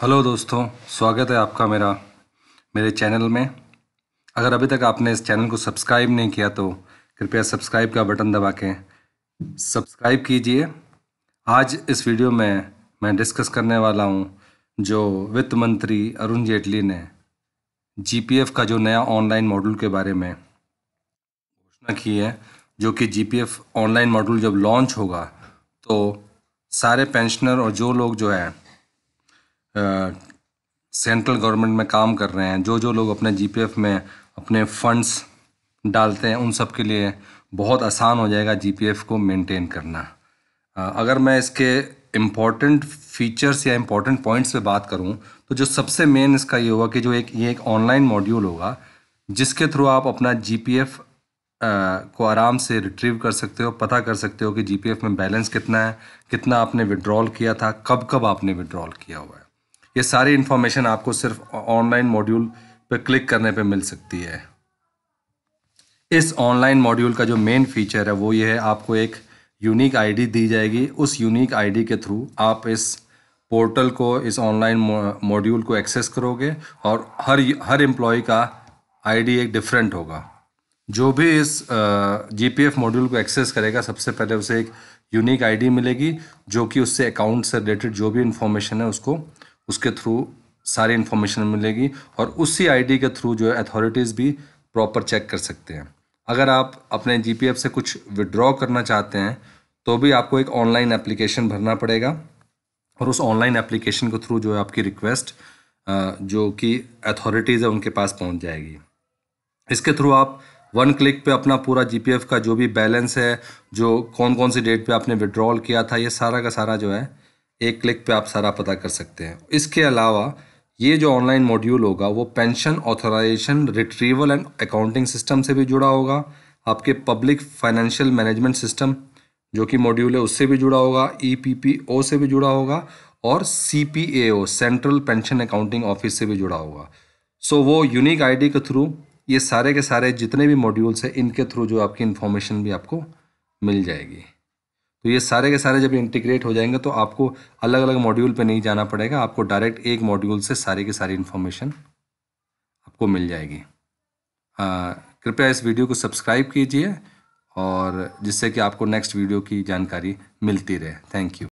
hello दोस्तों स्वागत है आपका मेरा मेरे चैनल में अगर अभी तक आपने इस चैनल को सब्सक्राइब नहीं किया तो कृपया सब्सक्राइब का बटन दबा के सब्सक्राइब कीजिए आज इस वीडियो में मैं डिस्कस करने वाला हूं जो वित्त मंत्री अरुण जेटली ने जीपीएफ का जो नया ऑनलाइन मॉडल के बारे में घोषणा की है जो कि जीपीएफ ऑनलाइन मॉडल जब लॉन्च होगा तो सारे पेंशनर और जो लोग जो है सेंट्रल गवर्नमेंट में काम कर रहे हैं जो जो लोग अपने जी में अपने फंड्स डालते हैं उन सब के लिए बहुत आसान हो जाएगा जी को मेंटेन करना अगर मैं इसके इम्पॉर्टेंट फीचर्स या इम्पॉर्टेंट पॉइंट्स पे बात करूं तो जो सबसे मेन इसका ये होगा कि जो एक ये एक ऑनलाइन मॉड्यूल होगा जिसके थ्रू आप अपना जी को आराम से रिट्रीव कर सकते हो पता कर सकते हो कि जी में बैलेंस कितना है कितना आपने विड्रॉल किया था कब कब आपने विड्रॉल किया हुआ है ये सारी इन्फॉर्मेशन आपको सिर्फ ऑनलाइन मॉड्यूल पर क्लिक करने पर मिल सकती है इस ऑनलाइन मॉड्यूल का जो मेन फीचर है वो ये है आपको एक यूनिक आईडी दी जाएगी उस यूनिक आईडी के थ्रू आप इस पोर्टल को इस ऑनलाइन मॉड्यूल को एक्सेस करोगे और हर हर एम्प्लॉय का आईडी एक डिफरेंट होगा जो भी इस जीपीएफ मॉड्यूल को एक्सेस करेगा सबसे पहले उसे एक यूनिक आईडी मिलेगी जो कि उससे अकाउंट से रिलेटेड जो भी इंफॉर्मेशन है उसको उसके थ्रू सारी इन्फॉर्मेशन मिलेगी और उसी आईडी के थ्रू जो है अथॉरिटीज़ भी प्रॉपर चेक कर सकते हैं अगर आप अपने जीपीएफ से कुछ विड्रॉ करना चाहते हैं तो भी आपको एक ऑनलाइन एप्लीकेशन भरना पड़ेगा और उस ऑनलाइन एप्लीकेशन के थ्रू जो है आपकी रिक्वेस्ट जो कि अथॉरिटीज़ है उनके पास पहुंच जाएगी इसके थ्रू आप वन क्लिक पे अपना पूरा जीपीएफ का जो भी बैलेंस है जो कौन कौन सी डेट पे आपने विड्रॉल किया था ये सारा का सारा जो है एक क्लिक पे आप सारा पता कर सकते हैं इसके अलावा ये जो ऑनलाइन मॉड्यूल होगा वो pension authorisation retrieval and accounting system से भी जुड़ा होगा आपके पब्लिक फाइनेंशियल मैनेजमेंट सिस्टम जो कि मॉड्यूल है उससे भी जुड़ा होगा ई e से भी जुड़ा होगा और C central pension accounting office से भी जुड़ा होगा सो वो यूनिक आईडी के थ्रू ये सारे के सारे जितने भी मॉड्यूल्स हैं इनके थ्रू जो आपकी इन्फॉर्मेशन भी आपको मिल जाएगी तो ये सारे के सारे जब इंटीग्रेट हो जाएंगे तो आपको अलग अलग मॉड्यूल पे नहीं जाना पड़ेगा आपको डायरेक्ट एक मॉड्यूल से सारे के सारी इन्फॉर्मेशन आपको मिल जाएगी कृपया इस वीडियो को सब्सक्राइब कीजिए और जिससे कि आपको नेक्स्ट वीडियो की जानकारी मिलती रहे थैंक यू